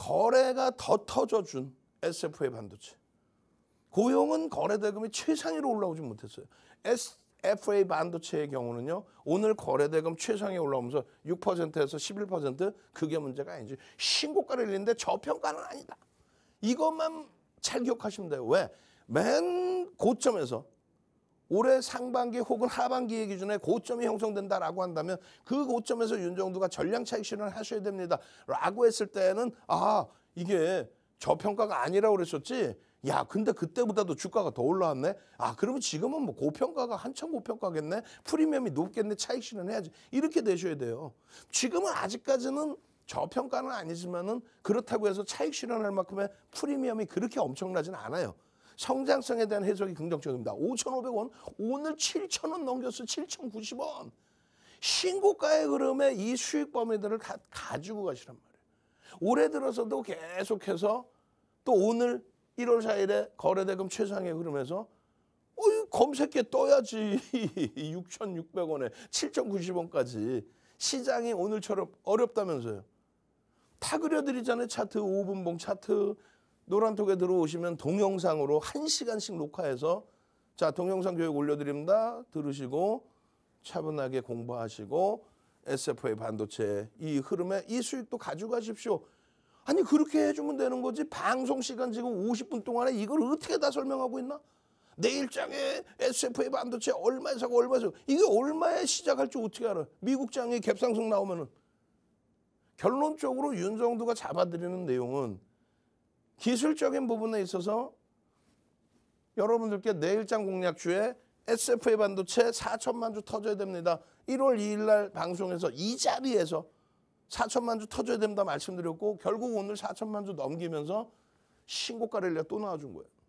거래가 더 터져준 s f a 반도체. 고용은 거래 대금이 최상위로 올라오지 못했어요. SFA 반도체의 경우는요. 오늘 거래 대금 최상위 올라오면서 6%에서 11% 그게 문제가 아니지. 신고가를 잃는데 저평가는 아니다. 이것만 잘 기억하시면 돼요. 왜? 맨 고점에서 올해 상반기 혹은 하반기의 기준에 고점이 형성된다라고 한다면 그 고점에서 윤정두가 전량 차익 실현을 하셔야 됩니다. 라고 했을 때는 아 이게 저평가가 아니라고 그랬었지 야 근데 그때보다도 주가가 더 올라왔네 아 그러면 지금은 뭐 고평가가 한참 고평가겠네 프리미엄이 높겠네 차익 실현해야지 이렇게 되셔야 돼요 지금은 아직까지는 저평가는 아니지만은 그렇다고 해서 차익 실현할 만큼의 프리미엄이 그렇게 엄청나진 않아요 성장성에 대한 해석이 긍정적입니다. 5,500원 오늘 7,000원 넘겼어. 7,090원. 신고가의 흐름에 이 수익 범위들을 다 가지고 가시란 말이에요. 올해 들어서도 계속해서 또 오늘 1월 4일에 거래대금 최상의 흐름에서 어이, 검색해 떠야지. 6,600원에 7,090원까지 시장이 오늘처럼 어렵다면서요. 다 그려드리잖아요. 차트, 5분봉 차트, 노란톡에 들어오시면 동영상으로 한시간씩 녹화해서 자 동영상 교육 올려드립니다. 들으시고 차분하게 공부하시고 SFA 반도체 이 흐름에 이 수익도 가져가십시오. 아니 그렇게 해주면 되는 거지 방송 시간 지금 50분 동안에 이걸 어떻게 다 설명하고 있나? 내 일장에 SFA 반도체 얼마에 사고 얼마에 사고 이게 얼마에 시작할지 어떻게 알아? 미국 장이 갭상승 나오면은 결론적으로 윤정두가 잡아들이는 내용은 기술적인 부분에 있어서 여러분들께 내일장 공략주에 SFA 반도체 4천만 주 터져야 됩니다. 1월 2일 날 방송에서 이 자리에서 4천만 주 터져야 된다 말씀드렸고 결국 오늘 4천만 주 넘기면서 신고가를 또 나와준 거예요.